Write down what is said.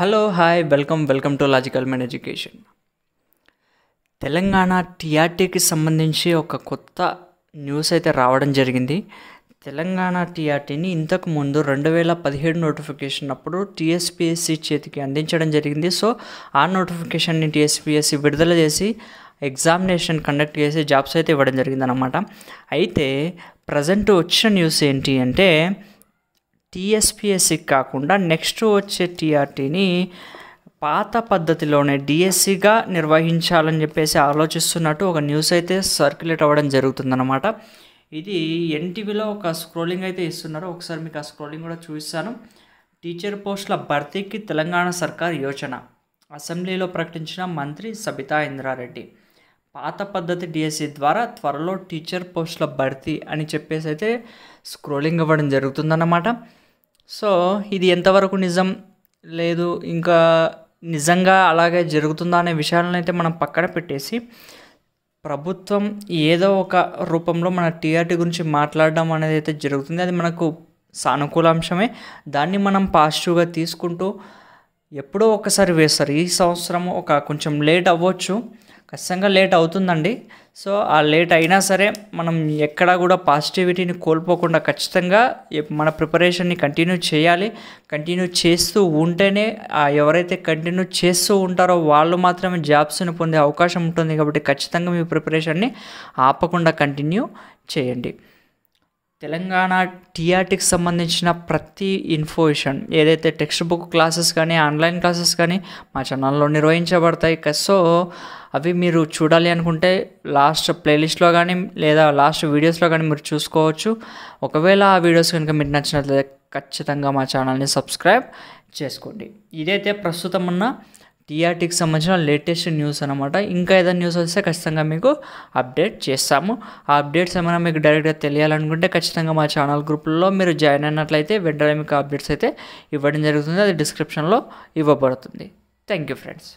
hello hi welcome welcome to logical men education Telangana టీఆర్టీకి సంబంధించి ఒక కొత్త న్యూస్ అయితే రావడం జరిగింది తెలంగాణ టీఆర్టీని ఇంతకు ముందు రెండు వేల పదిహేడు నోటిఫికేషన్ అప్పుడు టీఎస్పీఎస్సి చేతికి అందించడం జరిగింది సో ఆ నోటిఫికేషన్ని టీఎస్పీఎస్సి విడుదల చేసి ఎగ్జామినేషన్ కండక్ట్ చేసి జాబ్స్ అయితే ఇవ్వడం జరిగిందనమాట అయితే ప్రజెంట్ వచ్చిన న్యూస్ ఏంటి అంటే టీఎస్పిఎస్సి కాకుండా నెక్స్ట్ వచ్చే టీఆర్టీని పాత పద్ధతిలోనే డిఎస్సిగా నిర్వహించాలని చెప్పేసి ఆలోచిస్తున్నట్టు ఒక న్యూస్ అయితే సర్క్యులేట్ అవ్వడం జరుగుతుందన్నమాట ఇది ఎన్టీవీలో ఒక స్క్రోలింగ్ అయితే ఇస్తున్నారు ఒకసారి మీకు ఆ స్క్రోలింగ్ కూడా చూపిస్తాను టీచర్ పోస్టుల భర్తీకి తెలంగాణ సర్కార్ యోచన అసెంబ్లీలో ప్రకటించిన మంత్రి సబితా ఇంద్రారెడ్డి పాత పద్ధతి డిఎస్సి ద్వారా త్వరలో టీచర్ పోస్టుల భర్తీ అని చెప్పేసి అయితే స్క్రోలింగ్ అవ్వడం జరుగుతుందన్నమాట సో ఇది ఎంతవరకు నిజం లేదు ఇంకా నిజంగా అలాగే జరుగుతుందా అనే విషయాలను అయితే మనం పక్కన పెట్టేసి ప్రభుత్వం ఏదో ఒక రూపంలో మన టీఆర్టీ గురించి మాట్లాడడం అనేది అయితే జరుగుతుంది అది మనకు సానుకూల అంశమే దాన్ని మనం పాజిటివ్గా తీసుకుంటూ ఎప్పుడో ఒకసారి వేస్తారు ఈ సంవత్సరం ఒక కొంచెం లేట్ అవ్వచ్చు ఖచ్చితంగా లేట్ అవుతుందండి సో ఆ లేట్ అయినా సరే మనం ఎక్కడా కూడా పాజిటివిటీని కోల్పోకుండా ఖచ్చితంగా మన ప్రిపరేషన్ని కంటిన్యూ చేయాలి కంటిన్యూ చేస్తూ ఉంటేనే ఎవరైతే కంటిన్యూ చేస్తూ ఉంటారో వాళ్ళు మాత్రమే జాబ్స్ని పొందే అవకాశం ఉంటుంది కాబట్టి ఖచ్చితంగా మీ ప్రిపరేషన్ని ఆపకుండా కంటిన్యూ చేయండి తెలంగాణ టీఆర్టీకి సంబంధించిన ప్రతి ఇన్ఫర్మేషన్ ఏదైతే టెక్స్ట్ బుక్ క్లాసెస్ కానీ ఆన్లైన్ క్లాసెస్ కానీ మా ఛానల్లో నిర్వహించబడతాయి సో అవి మీరు చూడాలి అనుకుంటే లాస్ట్ ప్లేలిస్ట్లో కానీ లేదా లాస్ట్ వీడియోస్లో కానీ మీరు చూసుకోవచ్చు ఒకవేళ ఆ వీడియోస్ కనుక మీకు నచ్చినట్లయితే ఖచ్చితంగా మా ఛానల్ని సబ్స్క్రైబ్ చేసుకోండి ఇదైతే ప్రస్తుతం ఉన్న టీఆర్టీకి సంబంధించిన లేటెస్ట్ న్యూస్ అనమాట ఇంకా ఏదైనా న్యూస్ వస్తే ఖచ్చితంగా మీకు అప్డేట్ చేస్తాము ఆ అప్డేట్స్ ఏమైనా మీకు డైరెక్ట్గా తెలియాలనుకుంటే ఖచ్చితంగా మా ఛానల్ గ్రూప్లో మీరు జాయిన్ అయినట్లయితే వెంటనే మీకు అప్డేట్స్ అయితే ఇవ్వడం జరుగుతుంది అది డిస్క్రిప్షన్లో ఇవ్వబడుతుంది థ్యాంక్ యూ ఫ్రెండ్స్